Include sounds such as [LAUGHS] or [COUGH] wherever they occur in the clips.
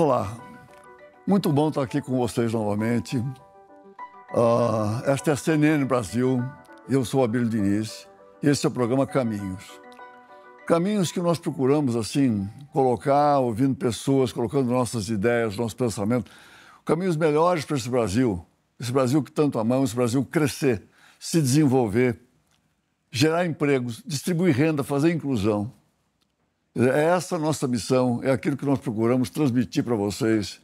Olá, muito bom estar aqui com vocês novamente. Uh, esta é a CNN Brasil, eu sou Abílio Diniz e esse é o programa Caminhos. Caminhos que nós procuramos, assim, colocar, ouvindo pessoas, colocando nossas ideias, nossos pensamentos, caminhos melhores para esse Brasil, esse Brasil que tanto amamos, esse Brasil crescer, se desenvolver, gerar empregos, distribuir renda, fazer inclusão. É essa a nossa missão, é aquilo que nós procuramos transmitir para vocês.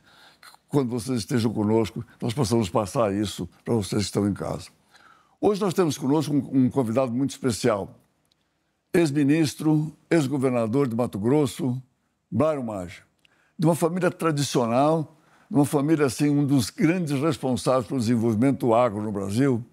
Quando vocês estejam conosco, nós possamos passar isso para vocês que estão em casa. Hoje nós temos conosco um, um convidado muito especial, ex-ministro, ex-governador de Mato Grosso, Blairo Maggi, de uma família tradicional, de uma família, assim, um dos grandes responsáveis pelo desenvolvimento do agro no Brasil.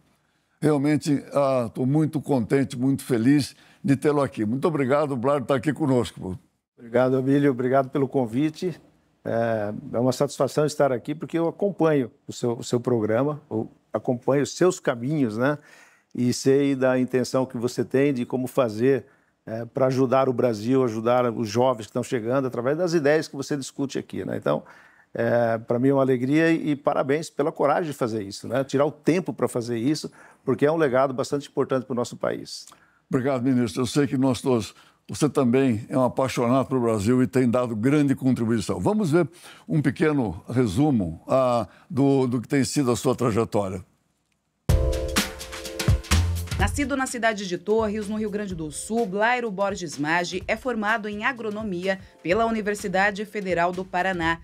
Realmente estou ah, muito contente, muito feliz de tê-lo aqui. Muito obrigado, Blar, por estar aqui conosco. Obrigado, Emílio. Obrigado pelo convite. É, é uma satisfação estar aqui porque eu acompanho o seu, o seu programa, acompanho os seus caminhos, né? E sei da intenção que você tem de como fazer é, para ajudar o Brasil, ajudar os jovens que estão chegando, através das ideias que você discute aqui, né? Então, é, para mim é uma alegria e, e parabéns pela coragem de fazer isso, né? Tirar o tempo para fazer isso, porque é um legado bastante importante para o nosso país. Obrigado, ministro. Eu sei que nós todos, você também é um apaixonado pelo Brasil e tem dado grande contribuição. Vamos ver um pequeno resumo ah, do, do que tem sido a sua trajetória. Nascido na cidade de Torres, no Rio Grande do Sul, Blairo Borges Maggi é formado em agronomia pela Universidade Federal do Paraná.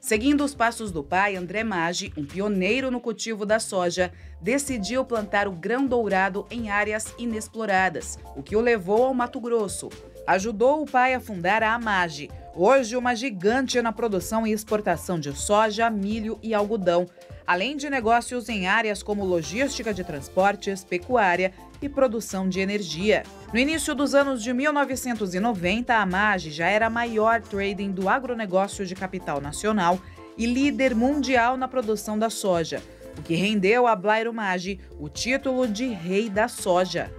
Seguindo os passos do pai, André Maggi, um pioneiro no cultivo da soja, decidiu plantar o grão dourado em áreas inexploradas, o que o levou ao Mato Grosso. Ajudou o pai a fundar a Amage, hoje uma gigante na produção e exportação de soja, milho e algodão, além de negócios em áreas como logística de transportes, pecuária, e produção de energia. No início dos anos de 1990, a MAGE já era a maior trading do agronegócio de capital nacional e líder mundial na produção da soja, o que rendeu a Blairo Maggi o título de Rei da Soja.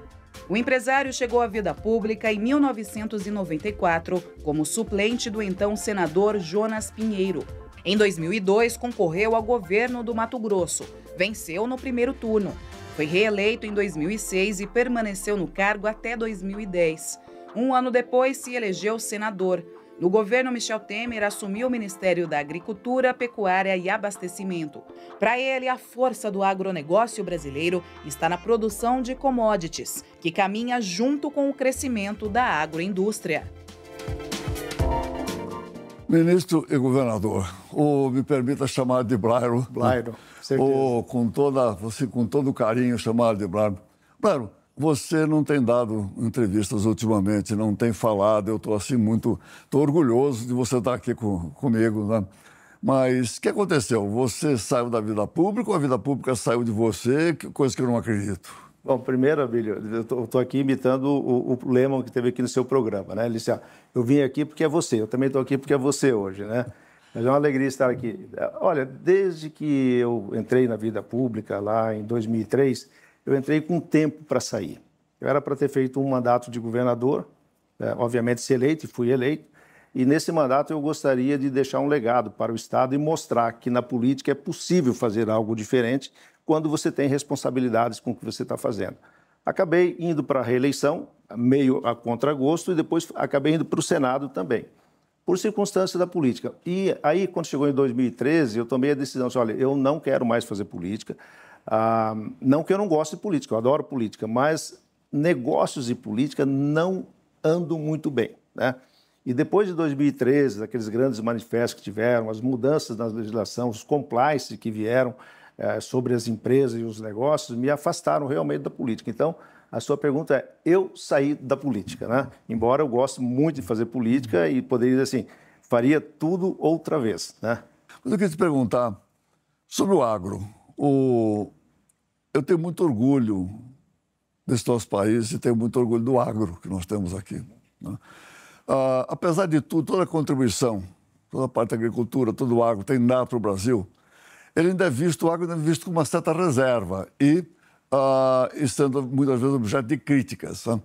O empresário chegou à vida pública em 1994 como suplente do então senador Jonas Pinheiro. Em 2002, concorreu ao governo do Mato Grosso. Venceu no primeiro turno. Foi reeleito em 2006 e permaneceu no cargo até 2010. Um ano depois, se elegeu senador. No governo Michel Temer, assumiu o Ministério da Agricultura, Pecuária e Abastecimento. Para ele, a força do agronegócio brasileiro está na produção de commodities, que caminha junto com o crescimento da agroindústria. Ministro e governador, ou me permita chamar de Blairo. Blairo, certeza. Ou com, toda, você, com todo carinho chamar de Blairo. Blairo, você não tem dado entrevistas ultimamente, não tem falado. Eu estou assim muito, estou orgulhoso de você estar tá aqui com, comigo, né? Mas o que aconteceu? Você saiu da vida pública ou a vida pública saiu de você? Coisa que eu não acredito. Bom, primeiro, Abílio, eu estou aqui imitando o, o Lemon que teve aqui no seu programa, né? Ele disse, ah, eu vim aqui porque é você, eu também estou aqui porque é você hoje, né? Mas é uma alegria estar aqui. Olha, desde que eu entrei na vida pública, lá em 2003, eu entrei com tempo para sair. Eu era para ter feito um mandato de governador, né? obviamente ser eleito, e fui eleito, e nesse mandato eu gostaria de deixar um legado para o Estado e mostrar que na política é possível fazer algo diferente, quando você tem responsabilidades com o que você está fazendo. Acabei indo para a reeleição, meio a contragosto, e depois acabei indo para o Senado também, por circunstância da política. E aí, quando chegou em 2013, eu tomei a decisão, de, olha, eu não quero mais fazer política, ah, não que eu não goste de política, eu adoro política, mas negócios e política não andam muito bem, né? E depois de 2013, aqueles grandes manifestos que tiveram, as mudanças na legislação, os complices que vieram, é, sobre as empresas e os negócios me afastaram realmente da política. Então, a sua pergunta é: eu saí da política, né? Embora eu goste muito de fazer política e poderia dizer assim, faria tudo outra vez, né? Mas eu queria te perguntar sobre o agro. O... Eu tenho muito orgulho desse nosso país e tenho muito orgulho do agro que nós temos aqui. Né? Ah, apesar de tudo, toda a contribuição, toda a parte da agricultura, todo o agro tem dado para o Brasil ele ainda é visto, o agro ainda é visto com uma certa reserva e, uh, e sendo muitas vezes objeto de críticas. Né?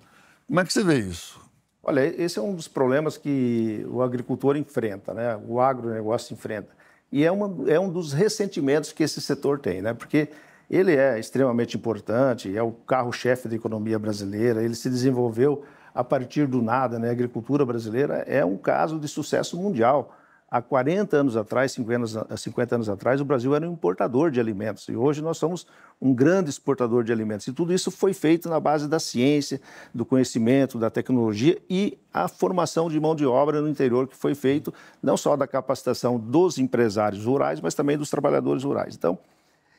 Como é que você vê isso? Olha, esse é um dos problemas que o agricultor enfrenta, né? o agronegócio enfrenta. E é, uma, é um dos ressentimentos que esse setor tem, né? porque ele é extremamente importante, é o carro-chefe da economia brasileira, ele se desenvolveu a partir do nada. Né? A agricultura brasileira é um caso de sucesso mundial. Há 40 anos atrás, 50 anos, 50 anos atrás, o Brasil era um importador de alimentos e hoje nós somos um grande exportador de alimentos. E tudo isso foi feito na base da ciência, do conhecimento, da tecnologia e a formação de mão de obra no interior que foi feito não só da capacitação dos empresários rurais, mas também dos trabalhadores rurais. Então,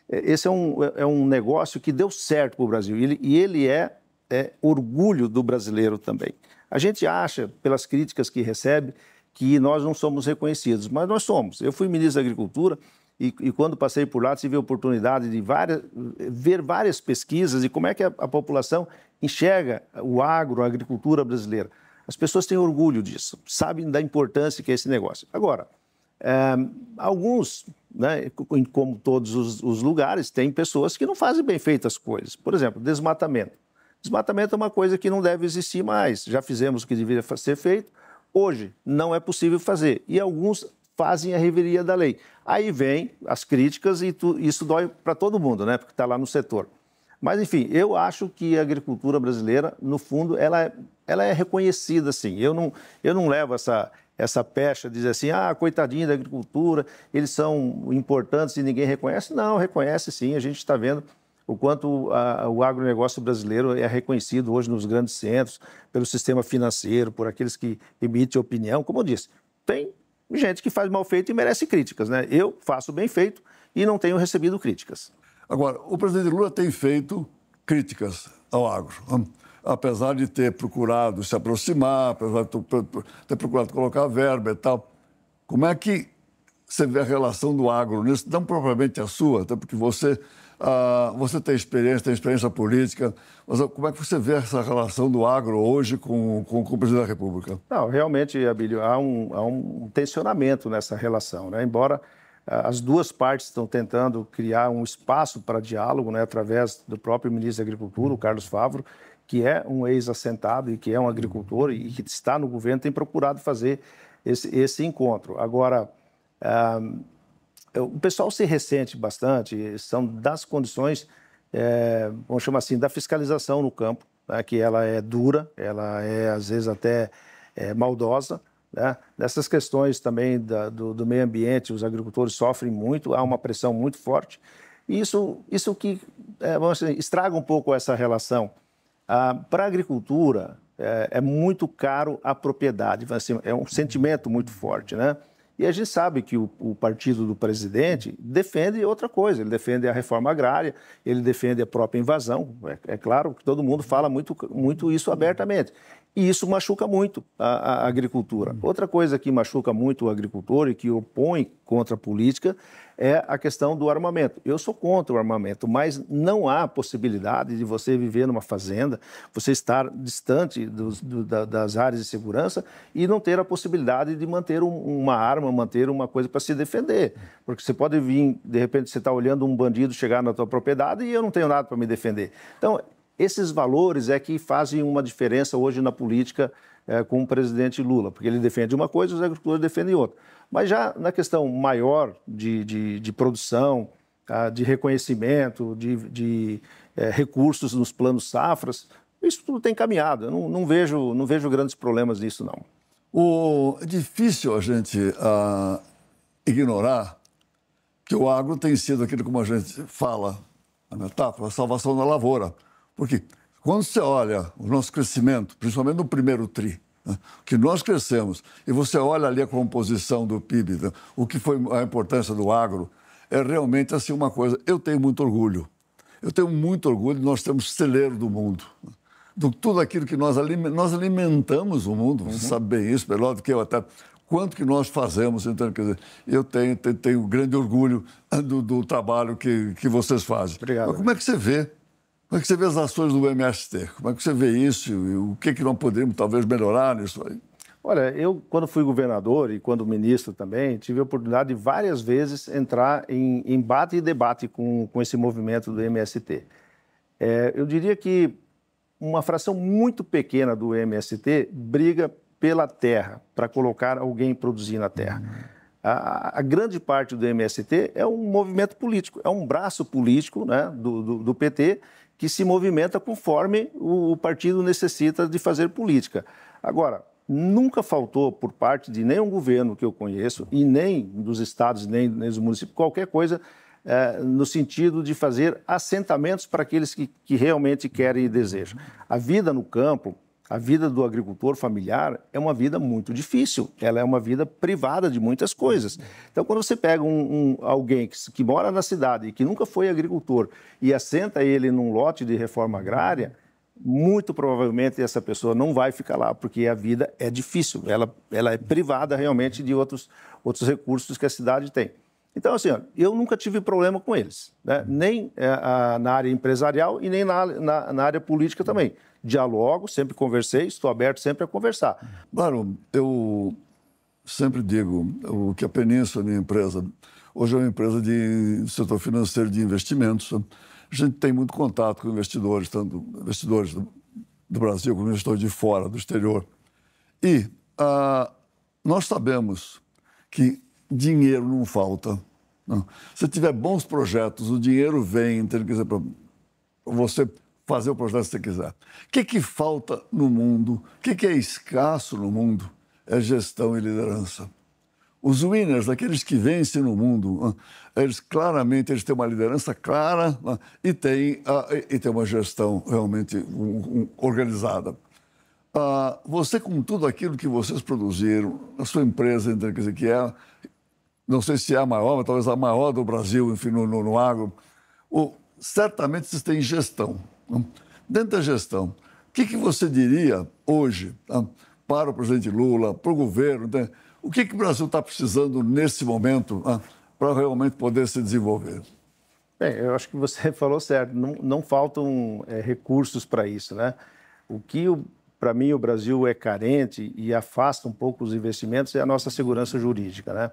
é, esse é um, é um negócio que deu certo para o Brasil ele, e ele é, é orgulho do brasileiro também. A gente acha, pelas críticas que recebe, que nós não somos reconhecidos, mas nós somos. Eu fui ministro da Agricultura e, e quando passei por lá tive a oportunidade de várias, ver várias pesquisas e como é que a, a população enxerga o agro, a agricultura brasileira. As pessoas têm orgulho disso, sabem da importância que é esse negócio. Agora, é, alguns, né, como todos os, os, lugares, tem pessoas que não fazem bem feitas as coisas. Por exemplo, desmatamento. Desmatamento é uma coisa que não deve existir mais. Já fizemos o que deveria ser feito, Hoje não é possível fazer e alguns fazem a reveria da lei. Aí vem as críticas e tu, isso dói para todo mundo, né? Porque está lá no setor. Mas, enfim, eu acho que a agricultura brasileira, no fundo, ela é, ela é reconhecida, assim. Eu não, eu não levo essa, essa pecha de dizer assim, ah, coitadinho da agricultura, eles são importantes e ninguém reconhece. Não, reconhece sim, a gente está vendo o quanto a, o agronegócio brasileiro é reconhecido hoje nos grandes centros, pelo sistema financeiro, por aqueles que emitem opinião. Como eu disse, tem gente que faz mal feito e merece críticas. Né? Eu faço bem feito e não tenho recebido críticas. Agora, o presidente Lula tem feito críticas ao agro. Hum? Apesar de ter procurado se aproximar, apesar de ter procurado colocar verba e tal, como é que você vê a relação do agro nisso? Não propriamente a sua, até porque você ah, você tem experiência, tem experiência política, mas ah, como é que você vê essa relação do agro hoje com, com, com o presidente da República? Não, realmente, Abílio, há um, há um tensionamento nessa relação, né? embora ah, as duas partes estão tentando criar um espaço para diálogo, né, através do próprio ministro da Agricultura, o Carlos Favro, que é um ex-assentado e que é um agricultor e que está no governo, tem procurado fazer esse, esse encontro. Agora, é, o pessoal se ressente bastante, são das condições, é, vamos chamar assim, da fiscalização no campo, né, que ela é dura, ela é às vezes até é, maldosa. Né? Nessas questões também da, do, do, meio ambiente, os agricultores sofrem muito, há uma pressão muito forte. E isso, isso que é, vamos dizer, estraga um pouco essa relação. Ah, Para a agricultura, é, é muito caro a propriedade, assim, é um sentimento muito forte, né? E a gente sabe que o, o, partido do presidente defende outra coisa, ele defende a reforma agrária, ele defende a própria invasão. É, é, claro que todo mundo fala muito, muito isso abertamente. E isso machuca muito a, a agricultura. Uhum. Outra coisa que machuca muito o agricultor e que opõe contra a política é a questão do armamento. Eu sou contra o armamento, mas não há possibilidade de você viver numa fazenda, você estar distante do, da, das áreas de segurança e não ter a possibilidade de manter um, uma arma, manter uma coisa para se defender. Porque você pode vir, de repente, você está olhando um bandido chegar na tua propriedade e eu não tenho nada para me defender. Então, esses valores é que fazem uma diferença hoje na política é, com o presidente Lula, porque ele defende uma coisa e os agricultores defendem outra. Mas já na questão maior de, de, de produção, ah, de reconhecimento, de, de é, recursos nos planos safras, isso tudo tem caminhado. Eu não, não, vejo, não vejo grandes problemas nisso, não. O, é difícil a gente ah, ignorar que o agro tem sido aquilo como a gente fala, a metáfora, a salvação da lavoura. Porque quando você olha o nosso crescimento, principalmente no primeiro TRI, né, que nós crescemos, e você olha ali a composição do PIB, né, o que foi a importância do agro, é realmente assim uma coisa. Eu tenho muito orgulho. Eu tenho muito orgulho de nós termos celeiro do mundo. Né, do tudo aquilo que nós, aliment, nós alimentamos o mundo, você uhum. sabe bem isso, melhor do que eu até quanto que nós fazemos. Então, quer dizer, eu tenho, tenho, tenho grande orgulho do, do, trabalho que, que vocês fazem. Obrigado. Mas como é que você vê como é que você vê as ações do MST? Como é que você vê isso? E o que, é que nós poderíamos talvez melhorar nisso aí? Olha, eu, quando fui governador e quando ministro também, tive a oportunidade de várias vezes entrar em embate e debate com, com esse movimento do MST. É, eu diria que uma fração muito pequena do MST briga pela terra, para colocar alguém produzir na terra. A, a, grande parte do MST é um movimento político, é um braço político né, do, do, do PT que se movimenta conforme o, o partido necessita de fazer política. Agora, nunca faltou por parte de nenhum governo que eu conheço, e nem dos estados, nem, nem dos municípios, qualquer coisa é, no sentido de fazer assentamentos para aqueles que, que realmente querem e desejam. A vida no campo, a vida do agricultor familiar é uma vida muito difícil, ela é uma vida privada de muitas coisas. Então, quando você pega um, um alguém que, que, mora na cidade e que nunca foi agricultor e assenta ele num lote de reforma agrária, muito provavelmente essa pessoa não vai ficar lá, porque a vida é difícil, ela, ela é privada realmente de outros, outros recursos que a cidade tem. Então, assim, ó, eu nunca tive problema com eles, né? nem é, a, na área empresarial e nem na, na, na área política também dialogo, sempre conversei, estou aberto sempre a conversar. Claro, eu sempre digo o que a Península, minha empresa, hoje é uma empresa de setor financeiro de investimentos. A gente tem muito contato com investidores, tanto investidores do, do Brasil como investidores de fora, do exterior. E ah, nós sabemos que dinheiro não falta. Não. Né? Se tiver bons projetos, o dinheiro vem, tem então quer dizer, para você fazer o processo que você quiser. O que, que falta no mundo? O que, que é escasso no mundo? É gestão e liderança. Os winners, aqueles que vencem no mundo, ah, eles claramente eles têm uma liderança clara ah, e têm, ah, e têm uma gestão realmente organizada. Você, com tudo aquilo que vocês produziram, a sua empresa, que é, não sei se é a maior, mas talvez a maior do Brasil, enfim, no, no, no agro, certamente vocês têm gestão. Dentro da gestão, o que, que você diria hoje ah, para o presidente Lula, para o governo? Né? O que, que o Brasil está precisando nesse momento ah, para realmente poder se desenvolver? Bem, eu acho que você [LAUGHS] falou certo. Não, não faltam é, recursos para isso, né? O que, para mim, o Brasil é carente e afasta um pouco os investimentos é a nossa segurança jurídica, né?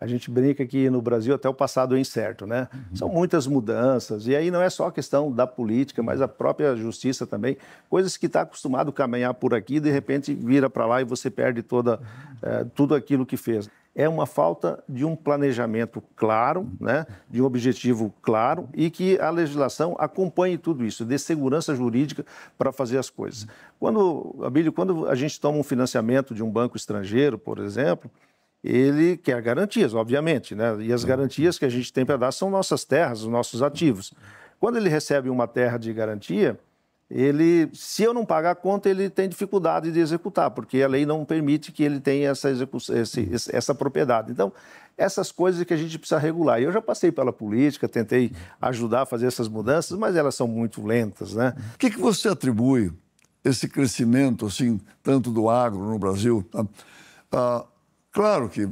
A gente brinca que no Brasil até o passado é incerto, né? Uhum. São muitas mudanças. E aí não é só a questão da política, mas a própria justiça também. Coisas que está acostumado a caminhar por aqui, de repente vira para lá e você perde toda, é, tudo aquilo que fez. É uma falta de um planejamento claro, né? de um objetivo claro e que a legislação acompanhe tudo isso, dê segurança jurídica para fazer as coisas. Quando, Abílio, quando a gente toma um financiamento de um banco estrangeiro, por exemplo, ele quer garantias, obviamente, né? E as garantias que a gente tem para dar são nossas terras, os nossos ativos. Quando ele recebe uma terra de garantia, ele, se eu não pagar a conta, ele tem dificuldade de executar, porque a lei não permite que ele tenha essa, execução, esse, essa propriedade. Então, essas coisas que a gente precisa regular. Eu já passei pela política, tentei ajudar a fazer essas mudanças, mas elas são muito lentas, né? O que, que você atribui esse crescimento, assim, tanto do agro no Brasil, tá? ah, Claro que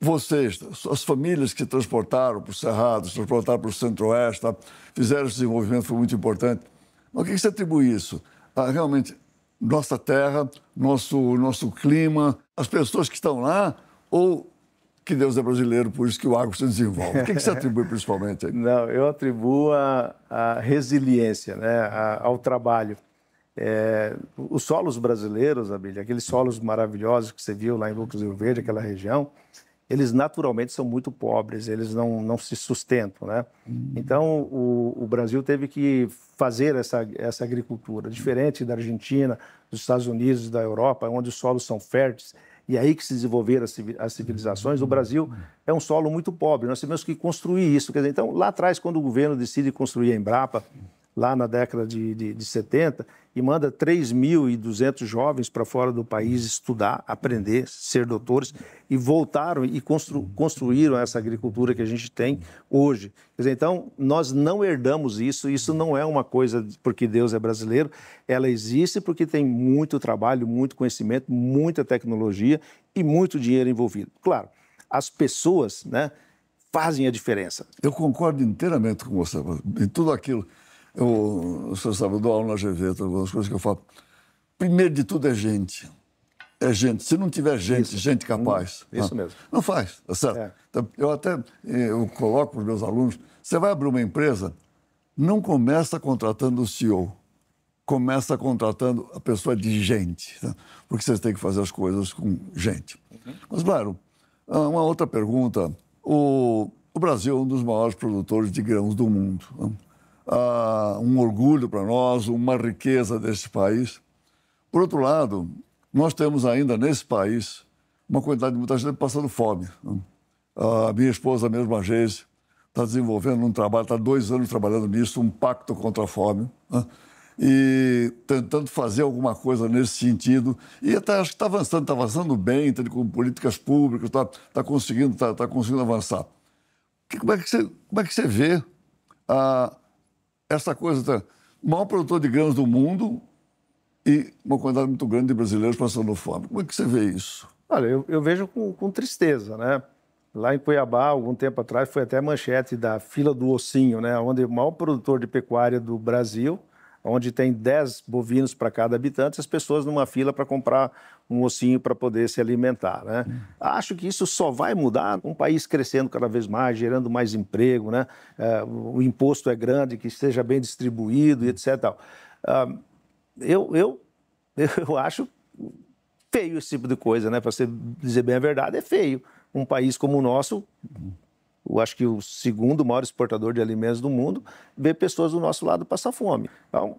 vocês, as famílias que transportaram para o Cerrado, transportaram para o Centro-Oeste, tá? fizeram esse desenvolvimento, foi muito importante. Mas o que você atribui isso? Ah, realmente, nossa terra, nosso, nosso clima, as pessoas que estão lá, ou que Deus é brasileiro, por isso que o agro se desenvolve? O que você atribui principalmente? Aí? [LAUGHS] Não, eu atribuo a, a resiliência né, a, ao trabalho. É, os solos brasileiros, Abílio, aqueles solos maravilhosos que você viu lá em Lucas do Verde, aquela região, eles naturalmente são muito pobres, eles não, não se sustentam, né? Uhum. Então, o, o Brasil teve que fazer essa, essa agricultura, diferente da Argentina, dos Estados Unidos, da Europa, onde os solos são férteis, e aí que se desenvolveram as civilizações. O uhum. Brasil é um solo muito pobre, nós temos que construir isso. Quer dizer, então, lá atrás, quando o governo decide construir a Embrapa, lá na década de, de, de 70 e manda 3.200 jovens para fora do país estudar, aprender, ser doutores e voltaram e constru, construíram essa agricultura que a gente tem hoje. Dizer, então, nós não herdamos isso, isso não é uma coisa porque Deus é brasileiro, ela existe porque tem muito trabalho, muito conhecimento, muita tecnologia e muito dinheiro envolvido. Claro, as pessoas né, fazem a diferença. Eu concordo inteiramente com você, em tudo aquilo. Eu, você sabe, eu dou aula na GV, algumas então, coisas que eu falo. Primeiro de tudo é gente. É gente. Se não tiver gente, isso. gente capaz. Hum, isso ah, mesmo. Não faz, tá certo? É. Então, eu até eh, eu coloco para os meus alunos: você vai abrir uma empresa, não começa contratando o CEO. Começa contratando a pessoa de gente. Tá? Porque você tem que fazer as coisas com gente. Uhum. Mas, claro, ah, uma outra pergunta. O, o Brasil é um dos maiores produtores de grãos do mundo. Tá? ah, um orgulho para nós, uma riqueza deste país. Por outro lado, nós temos ainda nesse país uma quantidade de muita gente passando fome. Ah, a minha esposa, mesmo a agência, está desenvolvendo um trabalho, está dois anos trabalhando nisso, um pacto contra a fome, né? e tentando fazer alguma coisa nesse sentido. E até acho que está avançando, está avançando bem, está com políticas públicas, está, tá conseguindo, está, tá conseguindo avançar. como, é que você, como é que você vê a, essa coisa, o maior produtor de grãos do mundo e uma quantidade muito grande de brasileiros passando fome. Como é que você vê isso? Olha, eu, eu vejo com, com, tristeza, né? Lá em Cuiabá, algum tempo atrás, foi até manchete da fila do ossinho, né? Onde o maior produtor de pecuária do Brasil onde tem 10 bovinos para cada habitante, as pessoas numa fila para comprar um ossinho para poder se alimentar. Né? Hum. Acho que isso só vai mudar um país crescendo cada vez mais, gerando mais emprego, né? É, o imposto é grande, que esteja bem distribuído, hum. etc. Ah, eu, eu, [LAUGHS] eu acho feio esse tipo de coisa, né? para dizer bem a verdade, é feio. Um país como o nosso hum eu acho que o segundo maior exportador de alimentos do mundo, ver pessoas do nosso lado passar fome. Então,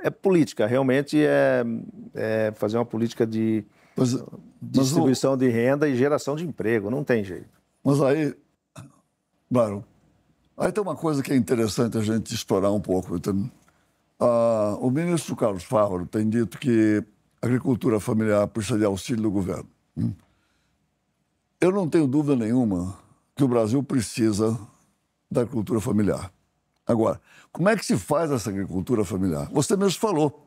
é política, realmente é, é fazer uma política de mas, distribuição mas, de renda e geração de emprego, não tem jeito. Mas aí, claro, aí tem uma coisa que é interessante a gente explorar um pouco. Então, ah, o ministro Carlos Fávaro tem dito que a agricultura familiar precisa de auxílio do governo. Hum? Eu não tenho dúvida nenhuma que o Brasil precisa da agricultura familiar. Agora, como é que se faz essa agricultura familiar? Você mesmo falou.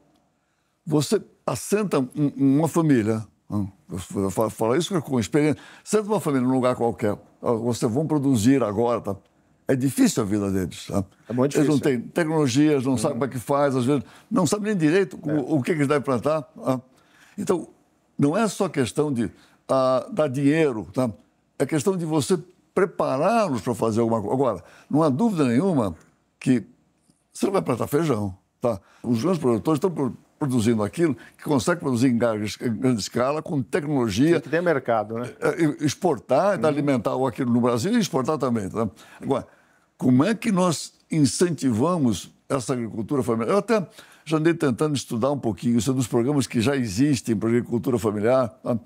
Você assenta uma família, hum, eu falo isso com experiência, senta uma família num lugar qualquer, vocês vão produzir agora, tá? É difícil a vida deles. Tá? É muito difícil. Eles não têm tecnologias, não uhum. sabem é que faz, às vezes não sabem nem direito é. o, o, é que, eles devem plantar. Tá? Então, não é só questão de ah, dar dinheiro, tá? é questão de você prepará-los para fazer alguma coisa. Agora, não há dúvida nenhuma que você não vai plantar feijão. Tá? Os grandes produtores estão produzindo aquilo que consegue produzir em grande escala, com tecnologia. Tem que ter mercado, né? É, é, exportar, então, uhum. alimentar aquilo no Brasil e exportar também. Tá? Agora, como é que nós incentivamos essa agricultura familiar? Eu até já andei tentando estudar um pouquinho isso é dos programas que já existem para agricultura familiar. Tá?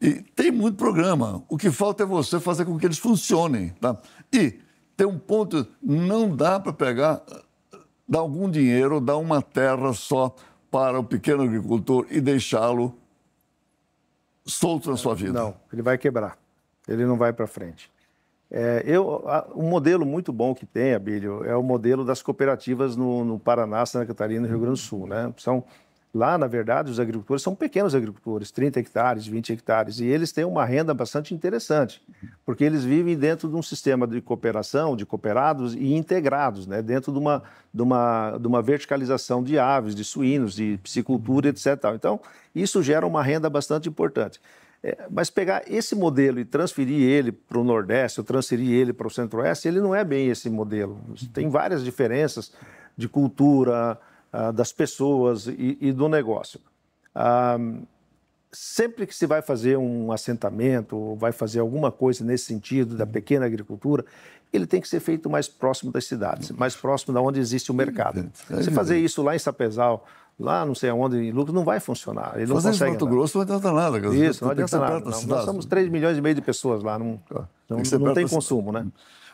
E tem muito programa. O que falta é você fazer com que eles funcionem. Tá? E tem um ponto, não dá para pegar, eh, dar algum dinheiro, dar uma terra só para o pequeno agricultor e deixá-lo solto na sua vida. Não, ele vai quebrar. Ele não vai para frente. É, eu, um modelo muito bom que tem, Abílio, é o modelo das cooperativas no, no Paraná, Santa Catarina e Rio Grande do Sul. Né? São Lá, na verdade, os agricultores são pequenos agricultores, 30 hectares, 20 hectares, e eles têm uma renda bastante interessante, porque eles vivem dentro de um sistema de cooperação, de cooperados e integrados, né? dentro de uma, de, uma, de uma verticalização de aves, de suínos, de piscicultura, etc. Então, isso gera uma renda bastante importante. É, mas pegar esse modelo e transferir ele para o Nordeste, ou transferir ele para o Centro-Oeste, ele não é bem esse modelo. Tem várias diferenças de cultura, ah, das pessoas e, e do negócio. Ah, sempre que se vai fazer um assentamento, ou vai fazer alguma coisa nesse sentido da pequena agricultura, ele tem que ser feito mais próximo das cidades, mais próximo da onde existe o mercado. Você é, é, fazer é. isso lá em Sapezal, lá não sei aonde, em Lucas, não vai funcionar. Ele Fazer Mato Grosso não adianta nada. Isso, não adianta nada. Não. Nós somos 3 milhões e meio de pessoas lá, não, não, tem, não tem consumo, né?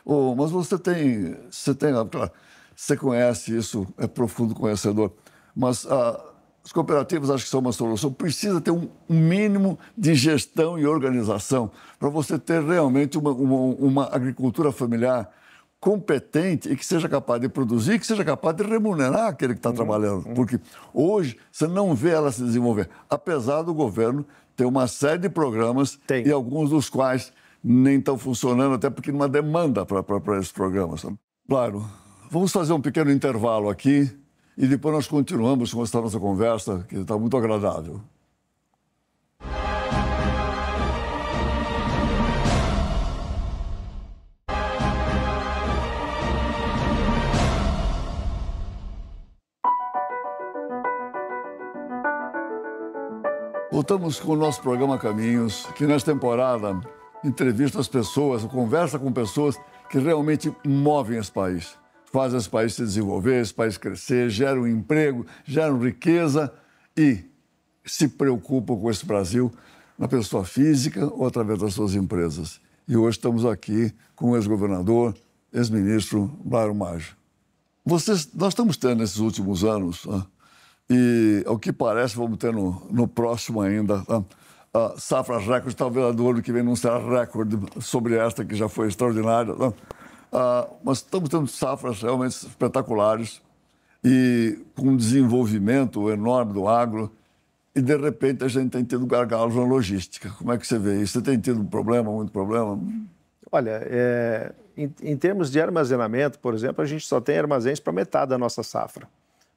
Oh, mas você tem, você tem, claro, você conhece isso, é profundo conhecedor. Mas ah, as cooperativas acho que são uma solução. Precisa ter um mínimo de gestão e organização para você ter realmente uma, uma, uma agricultura familiar competente e que seja capaz de produzir, que seja capaz de remunerar aquele que está uhum, trabalhando. Uhum. Porque hoje você não vê ela se desenvolver, apesar do governo ter uma série de programas Tem. e alguns dos quais nem estão funcionando, até porque não há demanda para esses programas. Claro, Vamos fazer um pequeno intervalo aqui e depois nós continuamos com essa nossa conversa, que está muito agradável. Voltamos com o nosso programa Caminhos, que nesta temporada entrevista as pessoas, conversa com pessoas que realmente movem esse país fazem esse país se desenvolver, esse país crescer, geram emprego, geram riqueza e se preocupam com esse Brasil na pessoa física ou através das suas empresas. E hoje estamos aqui com o ex-governador, ex-ministro Blairo Maggi. Vocês, nós estamos tendo nesses últimos anos, né? e ao é que parece vamos ter no, no próximo ainda, tá? safra recorde, talvez a do ano que vem não será recorde sobre esta que já foi extraordinária. Tá? Ah, mas estamos tendo safras realmente espetaculares e com um desenvolvimento enorme do agro. E, de repente, a gente tem tido gargalos na logística. Como é que você vê isso? Você tem tido um problema, muito problema? Olha, é, em, em, termos de armazenamento, por exemplo, a gente só tem armazéns para metade da nossa safra.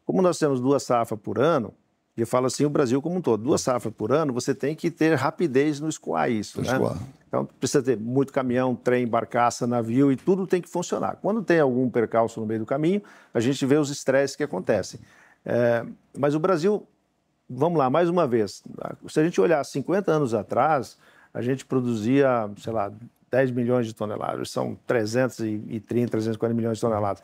Como nós temos duas safras por ano, e eu falo assim, o Brasil como um todo, duas tá. safras por ano, você tem que ter rapidez no escoar isso, né? Escoar. Então precisa ter muito caminhão, trem, barcaça, navio e tudo tem que funcionar. Quando tem algum percalço no meio do caminho, a gente vê os estresses que acontecem. É, mas o Brasil, vamos lá, mais uma vez, se a gente olhar 50 anos atrás, a gente produzia, sei lá, 10 milhões de toneladas, são 330, 340 milhões de toneladas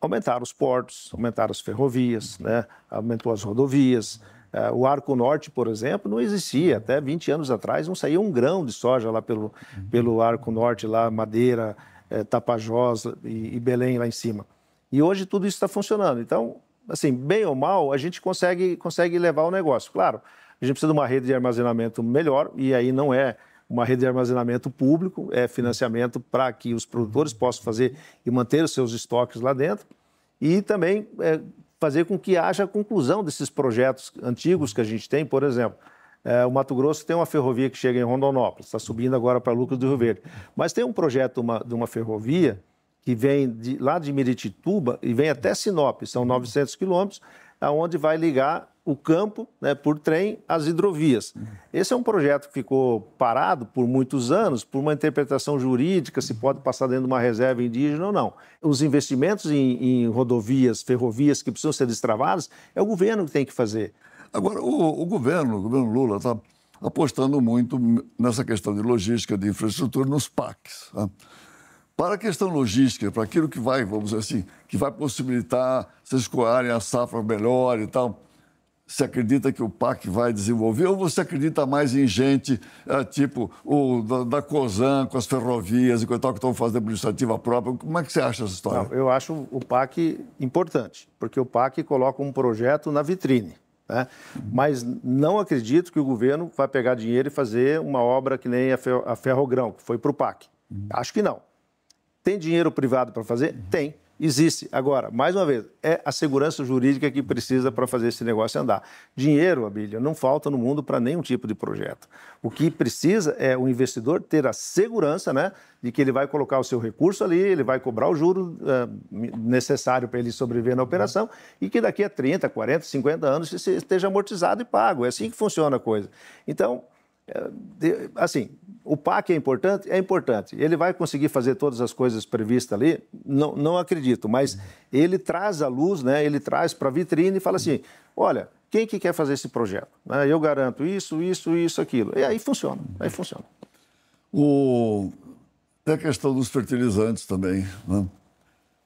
aumentaram os portos, aumentaram as ferrovias, né? aumentou as rodovias. É, o Arco Norte, por exemplo, não existia. Até 20 anos atrás não saía um grão de soja lá pelo, pelo Arco Norte, lá Madeira, é, Tapajós e, e Belém lá em cima. E hoje tudo isso está funcionando. Então, assim, bem ou mal, a gente consegue, consegue levar o negócio. Claro, a gente precisa de uma rede de armazenamento melhor e aí não é uma rede de armazenamento público, é financiamento para que os produtores possam fazer e manter os seus estoques lá dentro, e também é, fazer com que haja a conclusão desses projetos antigos que a gente tem, por exemplo. É, o Mato Grosso tem uma ferrovia que chega em Rondonópolis, está subindo agora para Lucas do Rio Verde. Mas tem um projeto uma, de uma ferrovia que vem de, lá de Miritituba e vem até Sinop, são 900 quilômetros, aonde vai ligar o campo né, por trem às hidrovias. Esse é um projeto que ficou parado por muitos anos, por uma interpretação jurídica, se pode passar dentro de uma reserva indígena ou não. Os investimentos em, em rodovias, ferrovias que precisam ser destravadas, é o governo que tem que fazer. Agora, o, o governo, o governo Lula, está apostando muito nessa questão de logística, de infraestrutura, nos PACs. Tá? Para a questão logística, para aquilo que vai, vamos dizer assim, que vai possibilitar vocês coarem a safra melhor e tal, você acredita que o PAC vai desenvolver ou você acredita mais em gente eh, tipo o da, da COSAN com as ferrovias e tal que estão fazendo administrativa própria? Como é que você acha essa história? Não, eu acho o PAC importante, porque o PAC coloca um projeto na vitrine. Né? Mas não acredito que o governo vai pegar dinheiro e fazer uma obra que nem a Ferrogrão, que foi para o PAC. Uhum. Acho que não. Tem dinheiro privado para fazer? Uhum. Tem existe. Agora, mais uma vez, é a segurança jurídica que precisa para fazer esse negócio andar. Dinheiro, Abílio, não falta no mundo para nenhum tipo de projeto. O que precisa é o investidor ter a segurança né, de que ele vai colocar o seu recurso ali, ele vai cobrar o juro uh, necessário para ele sobreviver na operação e que daqui a 30, 40, 50 anos esteja amortizado e pago. É assim que funciona a coisa. Então, eh, assim, o PAC é importante? É importante. Ele vai conseguir fazer todas as coisas previstas ali? Não, não acredito, mas ele traz a luz, né? ele traz para a vitrine e fala assim: olha, quem que quer fazer esse projeto? Né? Eu garanto isso, isso, isso, aquilo. E aí funciona, aí funciona. O... Tem a questão dos fertilizantes também. Né?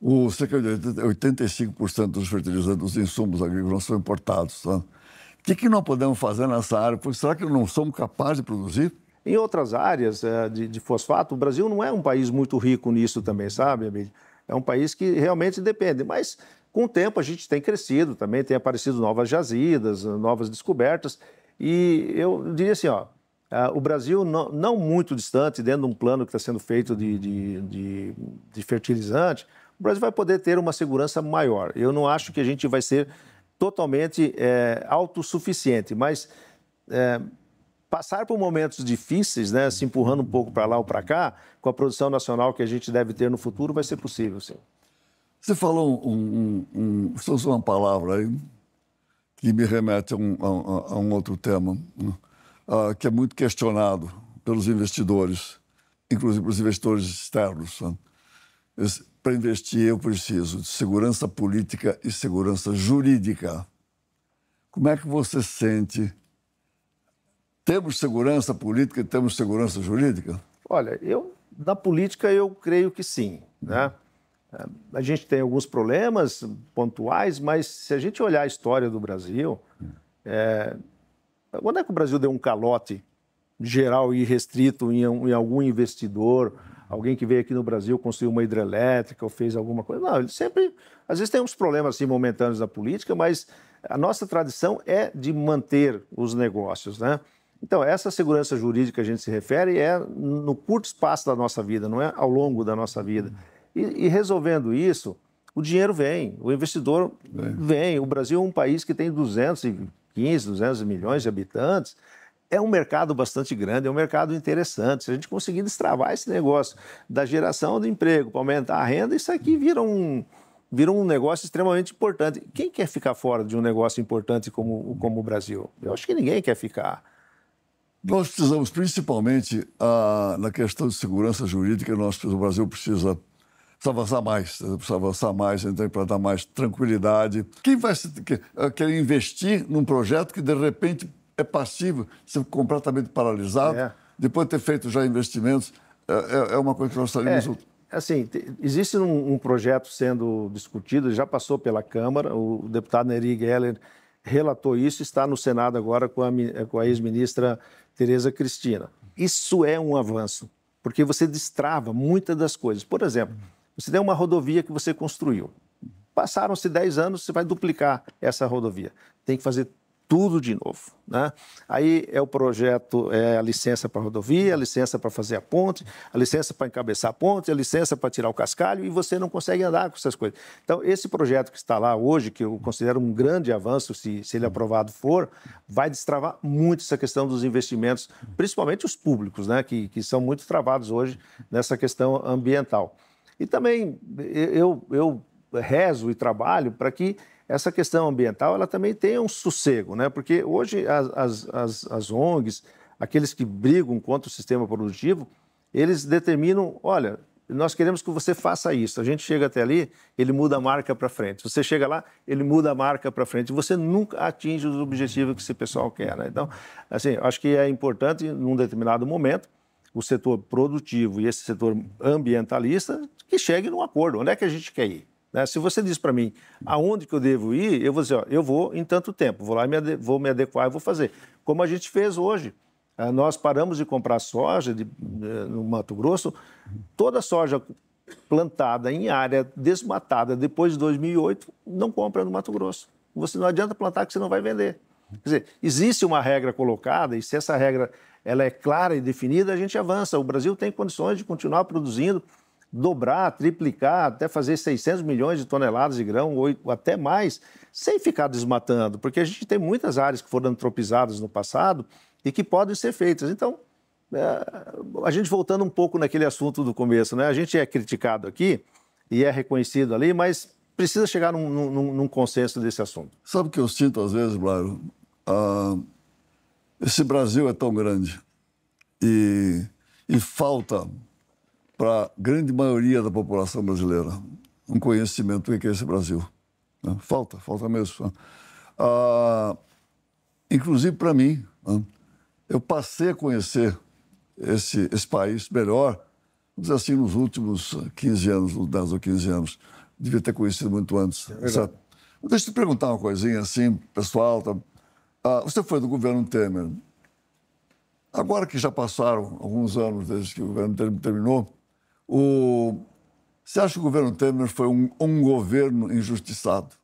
O, cerca de 85% dos fertilizantes, dos insumos agrícolas são importados. Né? O que, que não podemos fazer nessa área? Porque será que não somos capazes de produzir? Em outras áreas eh, de, de, fosfato, o Brasil não é um país muito rico nisso também, sabe, Emílio? É um país que realmente depende. Mas, com o tempo, a gente tem crescido também, tem aparecido novas jazidas, novas descobertas. E eu diria assim, ó, ah, o Brasil, não, não muito distante, dentro de um plano que está sendo feito de, de, de, de fertilizante, o Brasil vai poder ter uma segurança maior. Eu não acho que a gente vai ser totalmente é, autossuficiente, mas é, passar por momentos difíceis, né, se empurrando um pouco para lá ou para cá, com a produção nacional que a gente deve ter no futuro, vai ser possível, sim. Você falou um, um, um você usou uma palavra aí que me remete a um, a, a um outro tema uh, que é muito questionado pelos investidores, inclusive pelos investidores externos. Né. Para investir eu preciso de segurança política e segurança jurídica. Como é que você sente temos segurança política e temos segurança jurídica? Olha, eu na política eu creio que sim, né? É, a gente tem alguns problemas pontuais, mas se a gente olhar a história do Brasil, é... quando é que o Brasil deu um calote geral e restrito em, em, algum investidor, alguém que veio aqui no Brasil construiu uma hidrelétrica ou fez alguma coisa? Não, ele sempre, às vezes tem uns problemas assim momentâneos da política, mas a nossa tradição é de manter os negócios, né? Então, essa segurança jurídica que a gente se refere é no curto espaço da nossa vida, não é ao longo da nossa vida. E, e resolvendo isso, o dinheiro vem, o investidor vem. vem. O Brasil é um país que tem 215, 200 milhões de habitantes. É um mercado bastante grande, é um mercado interessante. Se a gente conseguir destravar esse negócio da geração de emprego para aumentar a renda, isso aqui vira um, vira um negócio extremamente importante. Quem quer ficar fora de um negócio importante como, como o Brasil? Eu acho que ninguém quer ficar. Nós precisamos, principalmente a, ah, na questão de segurança jurídica, nós, o Brasil precisa, precisa avançar mais, né? precisa avançar mais então, para dar mais tranquilidade. Quem vai ah, querer investir num projeto que, de repente, é passivo, ser completamente paralisado, é. depois de ter feito já investimentos, é, é, é uma coisa que nós gostaríamos... É. Assim, existe um, um, projeto sendo discutido, já passou pela Câmara, o deputado Neri Geller relatou isso, está no Senado agora com a, com a ex-ministra Tereza Cristina. Isso é um avanço, porque você destrava muitas das coisas. Por exemplo, você tem uma rodovia que você construiu. Passaram-se 10 anos, você vai duplicar essa rodovia. Tem que fazer tudo de novo. Né? Aí é o projeto, é a licença para rodovia, a licença para fazer a ponte, a licença para encabeçar a ponte, a licença para tirar o cascalho e você não consegue andar com essas coisas. Então, esse projeto que está lá hoje, que eu considero um grande avanço, se, se ele aprovado for, vai destravar muito essa questão dos investimentos, principalmente os públicos, né? que, que são muito travados hoje nessa questão ambiental. E também eu, eu rezo e trabalho para que essa questão ambiental ela também tem um sossego, né? porque hoje as, as, as ONGs, aqueles que brigam contra o sistema produtivo, eles determinam, olha, nós queremos que você faça isso. A gente chega até ali, ele muda a marca para frente. Você chega lá, ele muda a marca para frente. Você nunca atinge os objetivos que esse pessoal quer. Né? Então, assim, acho que é importante, num determinado momento, o setor produtivo e esse setor ambientalista que cheguem num acordo. Onde é que a gente quer ir? Né? Se você diz para mim aonde que eu devo ir, eu vou dizer, ó, eu vou em tanto tempo, vou lá e me vou me adequar e vou fazer. Como a gente fez hoje. Né? nós paramos de comprar soja de, né, no Mato Grosso, toda soja plantada em área desmatada depois de 2008 não compra no Mato Grosso. Você não adianta plantar que você não vai vender. Quer dizer, existe uma regra colocada e se essa regra ela é clara e definida, a gente avança. O Brasil tem condições de continuar produzindo dobrar, triplicar, até fazer 600 milhões de toneladas de grão, ou até mais, sem ficar desmatando, porque a gente tem muitas áreas que foram antropizadas no passado e que podem ser feitas. Então, é, a gente voltando um pouco naquele assunto do começo, né? A gente é criticado aqui e é reconhecido ali, mas precisa chegar num, num, num consenso desse assunto. Sabe o que eu sinto às vezes, Blairo? Ah, esse Brasil é tão grande e, e falta para a grande maioria da população brasileira um conhecimento do que é esse Brasil. Né? Falta, falta mesmo. Né? Ah, inclusive para mim, né? eu passei a conhecer esse, esse país melhor, vamos dizer assim, nos últimos 15 anos, nos 10 ou 15 anos. Devia ter conhecido muito antes. É certo? Deixa eu te perguntar uma coisinha assim, pessoal. Tá? Ah, você foi do governo Temer. Agora que já passaram alguns anos desde que o governo Temer terminou, o... Você acha que o governo Temer foi um, um governo injustiçado?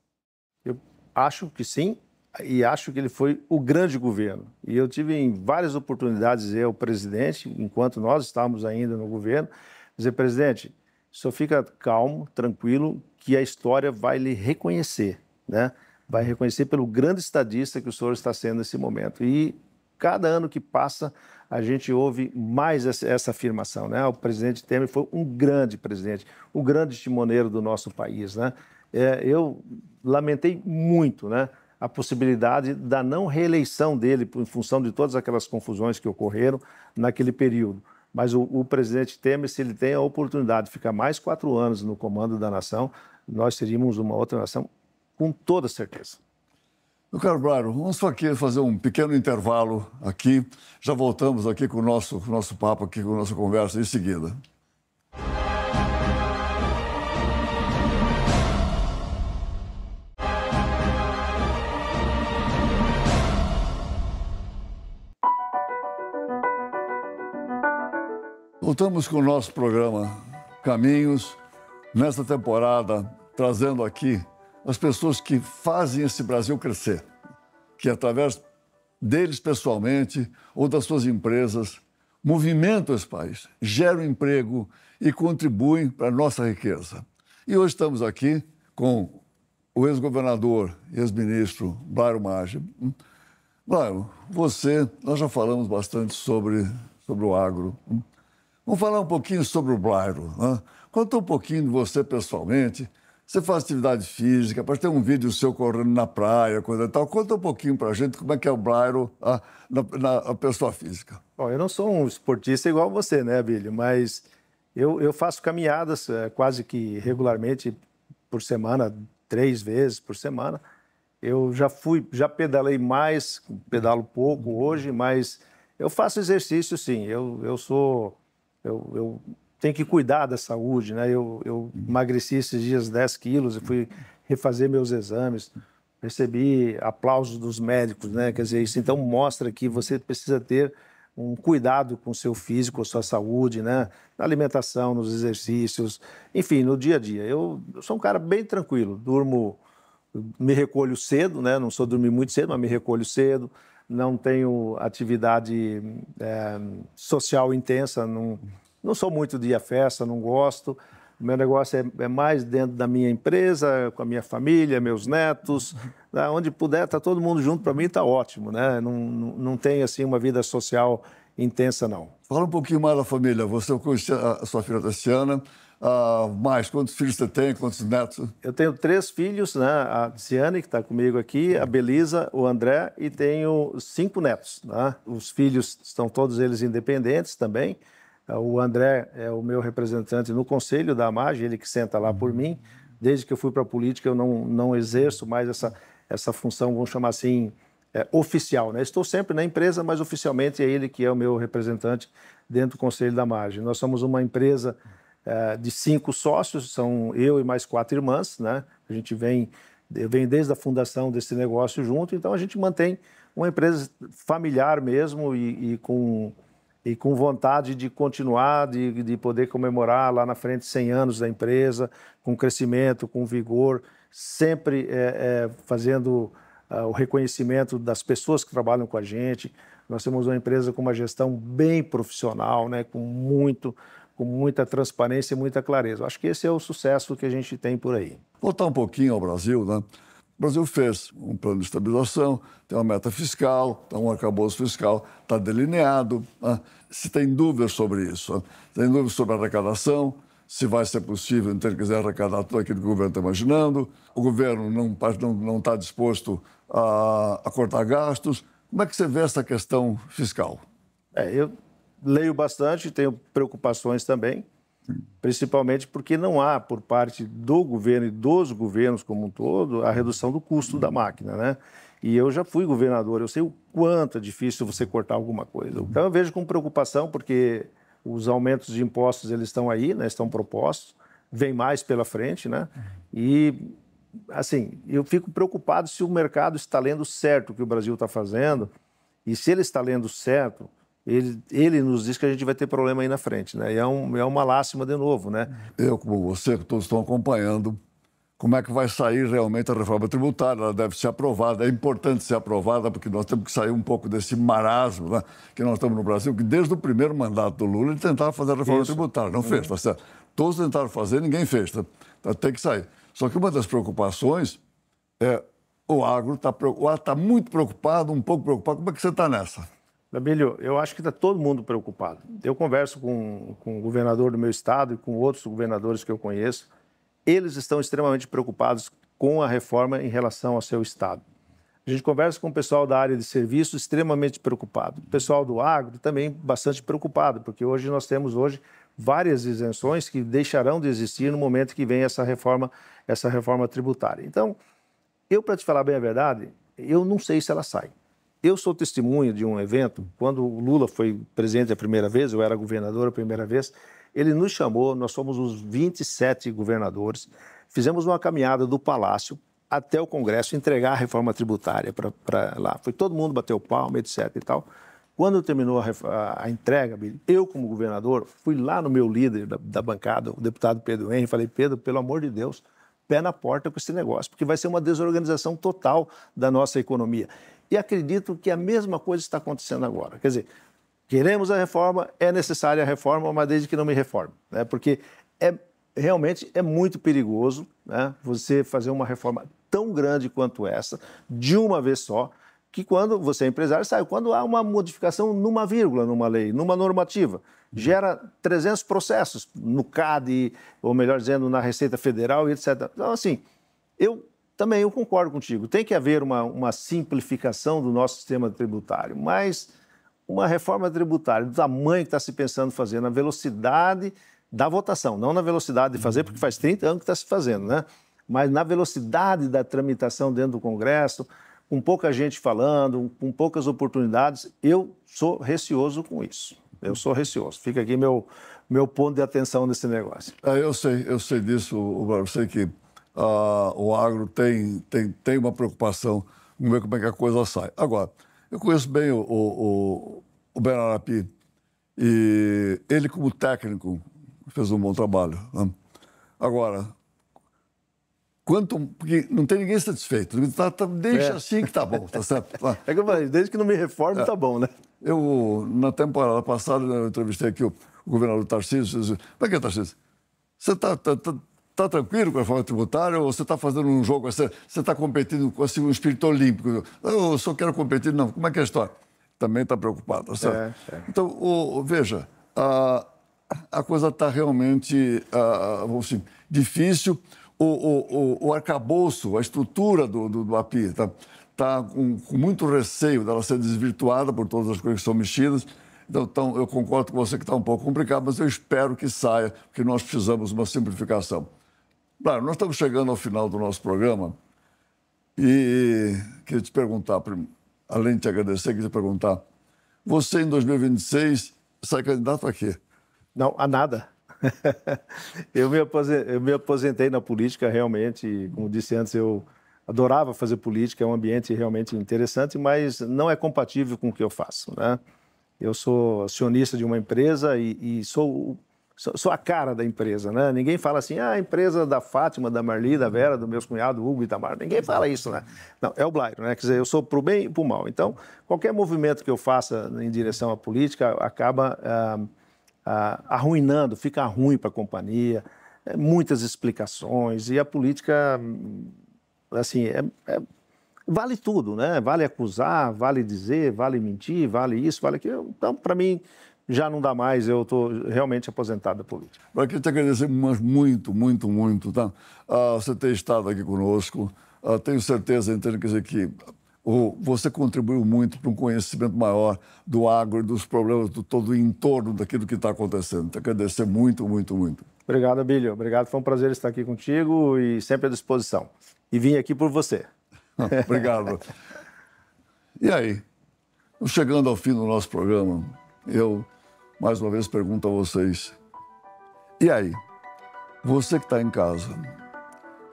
Eu acho que sim, e acho que ele foi o grande governo. E eu tive em várias oportunidades dizer ao presidente, enquanto nós estávamos ainda no governo, dizer, presidente, só fica calmo, tranquilo, que a história vai lhe reconhecer, né? Vai reconhecer pelo grande estadista que o senhor está sendo nesse momento. E cada ano que passa, a gente ouve mais essa afirmação. Né? O presidente Temer foi um grande presidente, o grande timoneiro do nosso país. Né? É, eu lamentei muito né, a possibilidade da não reeleição dele, em função de todas aquelas confusões que ocorreram naquele período. Mas o, o presidente Temer, se ele tem a oportunidade de ficar mais quatro anos no comando da nação, nós seríamos uma outra nação, com toda certeza. Meu caro Brairo, vamos aqui fazer um pequeno intervalo aqui. Já voltamos aqui com o nosso, com o nosso papo, aqui com a nossa conversa em seguida. Voltamos com o nosso programa Caminhos, nesta temporada, trazendo aqui as pessoas que fazem esse Brasil crescer, que através deles pessoalmente ou das suas empresas movimentam esse país, geram emprego e contribuem para a nossa riqueza. E hoje estamos aqui com o ex-governador e ex-ministro Blairo Maggi. Blairo, você, nós já falamos bastante sobre, sobre o agro. Vamos falar um pouquinho sobre o Blairo. Né? Conta um pouquinho de você pessoalmente você faz atividade física, pode ter um vídeo seu correndo na praia, coisa e tal. Conta um pouquinho pra gente como é que é o Blairo a, na, na a pessoa física. Bom, eu não sou um esportista igual você, né, Billy? Mas eu, eu faço caminhadas é, quase que regularmente por semana, três vezes por semana. Eu já fui, já pedalei mais, pedalo pouco hoje, mas eu faço exercício sim. Eu, eu sou. Eu, eu tem que cuidar da saúde, né? Eu, eu uhum. emagreci esses dias 10 quilos e fui refazer meus exames. Recebi aplausos dos médicos, né? Quer dizer, isso então mostra que você precisa ter um cuidado com o seu físico, a sua saúde, né? Na alimentação, nos exercícios, enfim, no dia a dia. Eu, eu sou um cara bem tranquilo, durmo, me recolho cedo, né? Não sou dormir muito cedo, mas me recolho cedo. Não tenho atividade é, social intensa, não uhum. Não sou muito de ir à festa, não gosto. O meu negócio é, é, mais dentro da minha empresa, com a minha família, meus netos. Né? Onde puder, tá todo mundo junto. Para mim, está ótimo, né? Não, não, não tenho, assim, uma vida social intensa, não. Fala um pouquinho mais da família. Você é com a sua filha Tassiana. Ah, mais, quantos filhos você tem? Quantos netos? Eu tenho três filhos, né? A Ciane, que está comigo aqui, a Belisa, o André, e tenho cinco netos. Né? Os filhos estão todos eles independentes também. É, o André é o meu representante no conselho da AMAG, ele que senta lá por mim. Desde que eu fui para a política, eu não, não exerço mais essa, essa função, vamos chamar assim, é, oficial. Né? Estou sempre na empresa, mas oficialmente é ele que é o meu representante dentro do conselho da AMAG. Nós somos uma empresa é, de cinco sócios, são eu e mais quatro irmãs. Né? A gente vem, vem desde a fundação desse negócio junto, então a gente mantém uma empresa familiar mesmo e, e com e com vontade de continuar, de, de poder comemorar lá na frente 100 anos da empresa, com crescimento, com vigor, sempre é, é, fazendo ah, o reconhecimento das pessoas que trabalham com a gente. Nós temos uma empresa com uma gestão bem profissional, né, com muito com muita transparência e muita clareza. Acho que esse é o sucesso que a gente tem por aí. Voltar um pouquinho ao Brasil, né? O Brasil fez um plano de estabilização, tem uma meta fiscal, tem tá um arcabouço fiscal, está delineado. Né? Se tem dúvidas sobre isso, né? tem dúvidas sobre a arrecadação, se vai ser possível, então ele quiser arrecadar tudo aquilo que o governo está imaginando, o governo não está tá disposto a, a, cortar gastos. Como é que você vê essa questão fiscal? É, eu leio bastante, tenho preocupações também principalmente porque não há, por parte do governo e dos governos como um todo, a redução do custo da máquina, né? E eu já fui governador, eu sei o quanto é difícil você cortar alguma coisa. Então eu vejo com preocupação porque os aumentos de impostos eles estão aí, né? Estão propostos, vem mais pela frente, né? E assim, eu fico preocupado se o mercado está lendo certo o que o Brasil está fazendo e se ele está lendo certo, ele, ele nos diz que a gente vai ter problema aí na frente, né? E é, um, é uma lástima de novo, né? Eu, como você, que todos estão acompanhando, como é que vai sair realmente a reforma tributária? Ela deve ser aprovada, é importante ser aprovada, porque nós temos que sair um pouco desse marasmo né? que nós estamos no Brasil, que desde o primeiro mandato do Lula ele tentava fazer a reforma Isso. tributária, não fez, tá certo? Todos tentaram fazer, ninguém fez, tá? tá tem que sair. Só que uma das preocupações é o agro está tá muito preocupado, um pouco preocupado, como é que você está nessa? Abílio, eu acho que está todo mundo preocupado. Eu converso com, com o governador do meu estado e com outros governadores que eu conheço. Eles estão extremamente preocupados com a reforma em relação ao seu estado. A gente conversa com o pessoal da área de serviço extremamente preocupado. O pessoal do agro também bastante preocupado, porque hoje nós temos hoje várias isenções que deixarão de existir no momento que vem essa reforma, essa reforma tributária. Então, eu para te falar bem a verdade, eu não sei se ela sai. Eu sou testemunha de um evento, quando o Lula foi presidente a primeira vez, eu era governador a primeira vez, ele nos chamou, nós somos os 27 governadores, fizemos uma caminhada do Palácio até o Congresso entregar a reforma tributária para lá. Foi todo mundo bateu palma, etc e tal. Quando terminou a, a, a, entrega, eu, como governador, fui lá no meu líder da, da bancada, o deputado Pedro Henrique, falei: Pedro, pelo amor de Deus, pé na porta com esse negócio, porque vai ser uma desorganização total da nossa economia. E acredito que a mesma coisa está acontecendo agora. Quer dizer, queremos a reforma, é necessária a reforma, mas desde que não me reforme, né? porque é, realmente é muito perigoso né? você fazer uma reforma tão grande quanto essa, de uma vez só, que quando você é empresário, sabe, quando há uma modificação numa vírgula, numa lei, numa normativa, gera 300 processos no CAD, ou melhor dizendo, na Receita Federal e etc. Então, assim, eu também eu concordo contigo. Tem que haver uma, uma simplificação do nosso sistema tributário, mas uma reforma tributária do tamanho que está se pensando fazer, na velocidade da votação, não na velocidade de fazer, uhum. porque faz 30 anos que está se fazendo, né? Mas na velocidade da tramitação dentro do Congresso, com pouca gente falando, com poucas oportunidades, eu sou receoso com isso. Eu sou receoso. Fica aqui meu, meu ponto de atenção nesse negócio. Ah, eu sei, eu sei disso, eu sei que ah, o agro tem, tem, tem uma preocupação em ver como é que a coisa sai. Agora, eu conheço bem o, o, o e ele, como técnico, fez um bom trabalho. Né? Agora, quanto porque não tem ninguém satisfeito. Né? Tá, tá, deixa é. assim que tá bom, tá certo? [LAUGHS] É que eu falei, desde que não me reforme, é. tá bom, né? Eu, na temporada passada, eu entrevistei aqui o, o governador Tarcísio. Como é que é, Tarcísio? Você tá, tá, tá, está tranquilo com a reforma tributária ou você está fazendo um jogo, você está competindo com assim, um espírito olímpico? Eu só quero competir, não. Como é que é a história? Também está preocupado, tá certo? É, é. Então, o, veja, a, a coisa está realmente, a, assim, difícil. O, o, o, o arcabouço, a estrutura do, do, do API está tá com, com muito receio dela ser desvirtuada por todas as coisas que são mexidas. Então, então eu concordo com você que está um pouco complicado, mas eu espero que saia, porque nós precisamos de uma simplificação. Claro, nós estamos chegando ao final do nosso programa e queria te perguntar, além de te agradecer, queria te perguntar, você em 2026 sai candidato a quê? Não, a nada. [LAUGHS] eu, me eu me aposentei na política realmente, como disse antes, eu adorava fazer política, é um ambiente realmente interessante, mas não é compatível com o que eu faço, né? Eu sou acionista de uma empresa e, e sou sou a cara da empresa, né? Ninguém fala assim, ah, a empresa da Fátima, da Marli, da Vera, do meus cunhados, Hugo e Itamar. Ninguém fala isso, né? Não, é o Blairo, né? Quer dizer, eu sou pro bem e pro mal. Então, qualquer movimento que eu faça em direção à política acaba ah, ah, arruinando, fica ruim para a companhia, é, muitas explicações e a política, assim, é, é, vale tudo, né? Vale acusar, vale dizer, vale mentir, vale isso, vale aquilo. Então, para mim já não dá mais, eu estou realmente aposentado da política. Eu queria te agradecer muito, muito, muito, tá? Ah, você ter estado aqui conosco. Ah, tenho certeza, entendo, quer dizer, que você contribuiu muito para um conhecimento maior do agro e dos problemas do todo o entorno daquilo que está acontecendo. Te agradecer muito, muito, muito. Obrigado, Abílio. Obrigado, foi um prazer estar aqui contigo e sempre à disposição. E vim aqui por você. [LAUGHS] Obrigado. e aí, chegando ao fim do nosso programa, eu mais uma vez pergunto a vocês: e aí, você que está em casa,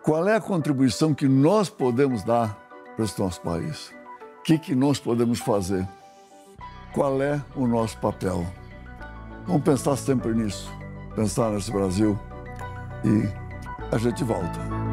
qual é a contribuição que nós podemos dar para esse nosso país? O que, que nós podemos fazer? Qual é o nosso papel? Vamos pensar sempre nisso, pensar nesse Brasil e a gente volta.